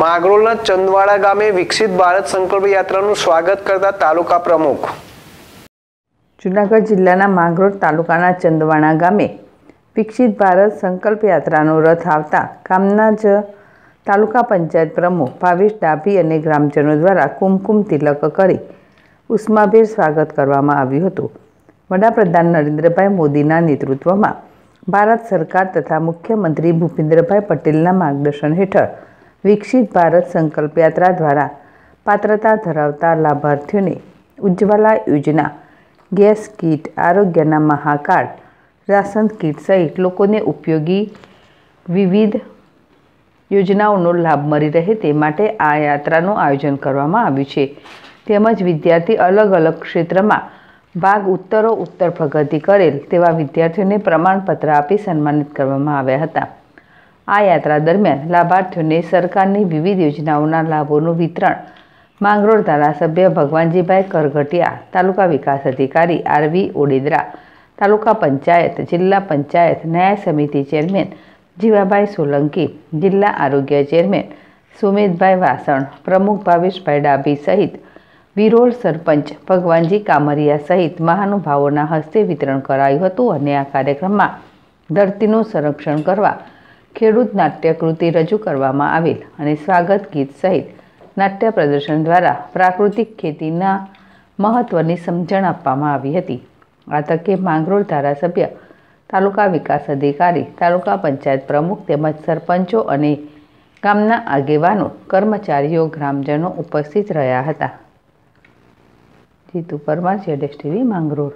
માગરોળના ચંદવાડા ગામે વિકસિત ભારત સંકલ્પ યાત્રાનું સ્વાગત કરતા તાલુકા પ્રમુખ જુનાગઢ જિલ્લાના માંગરોળ તાલુકાના ચંદવાણા ગામે વિકસિત ભારત સંકલ્પ યાત્રાનો રથ આવતા ગામના જ તાલુકા પંચાયત પ્રમુખ ભાવેશ ડાભી અને ગ્રામજનો દ્વારા કુમકુમ તિલક કરી ઉષ્માભેર સ્વાગત કરવામાં આવ્યું હતું વડાપ્રધાન નરેન્દ્રભાઈ મોદીના નેતૃત્વમાં ભારત સરકાર તથા મુખ્યમંત્રી ભૂપેન્દ્રભાઈ પટેલના માર્ગદર્શન હેઠળ વિકસિત ભારત સંકલ્પ યાત્રા દ્વારા પાત્રતા ધરાવતા લાભાર્થીઓને ઉજ્જવલા યોજના ગેસ કીટ આરોગ્યના મહાકાર્ડ રાશન કીટ સહિત લોકોને ઉપયોગી વિવિધ યોજનાઓનો લાભ મળી રહે તે માટે આ યાત્રાનું આયોજન કરવામાં આવ્યું છે તેમજ વિદ્યાર્થી અલગ અલગ ક્ષેત્રમાં ભાગ ઉત્તરો ઉત્તર પ્રગતિ કરેલ તેવા વિદ્યાર્થીઓને પ્રમાણપત્ર આપી સન્માનિત કરવામાં આવ્યા હતા આ યાત્રા દરમિયાન લાભાર્થીઓને સરકારની વિવિધ યોજનાઓના લાભોનું વિતરણ માંગરોળ ધારાસભ્ય ભગવાનજીભાઈ કરઘટિયા તાલુકા વિકાસ અધિકારી આરવી ઓડેદરા તાલુકા પંચાયત જિલ્લા પંચાયત ન્યાય સમિતિ ચેરમેન જીવાભાઈ સોલંકી જિલ્લા આરોગ્ય ચેરમેન સુમિતભાઈ વાસણ પ્રમુખ ભાવેશભાઈ ડાભી સહિત વિરોળ સરપંચ ભગવાનજી કામરિયા સહિત મહાનુભાવોના હસ્તે વિતરણ કરાયું હતું અને આ કાર્યક્રમમાં ધરતીનું સંરક્ષણ કરવા ખેડૂત નાટ્યકૃતિ રજૂ કરવામાં આવેલ અને સ્વાગત ગીત સહિત નાટ્ય પ્રદર્શન દ્વારા પ્રાકૃતિક ખેતીના મહત્ત્વની સમજણ આપવામાં આવી હતી આ તકે માંગરોળ ધારાસભ્ય તાલુકા વિકાસ અધિકારી તાલુકા પંચાયત પ્રમુખ તેમજ સરપંચો અને ગામના આગેવાનો કર્મચારીઓ ગ્રામજનો ઉપસ્થિત રહ્યા હતા જીતુ પરમાર જેડેશ ટીવી માંગરોળ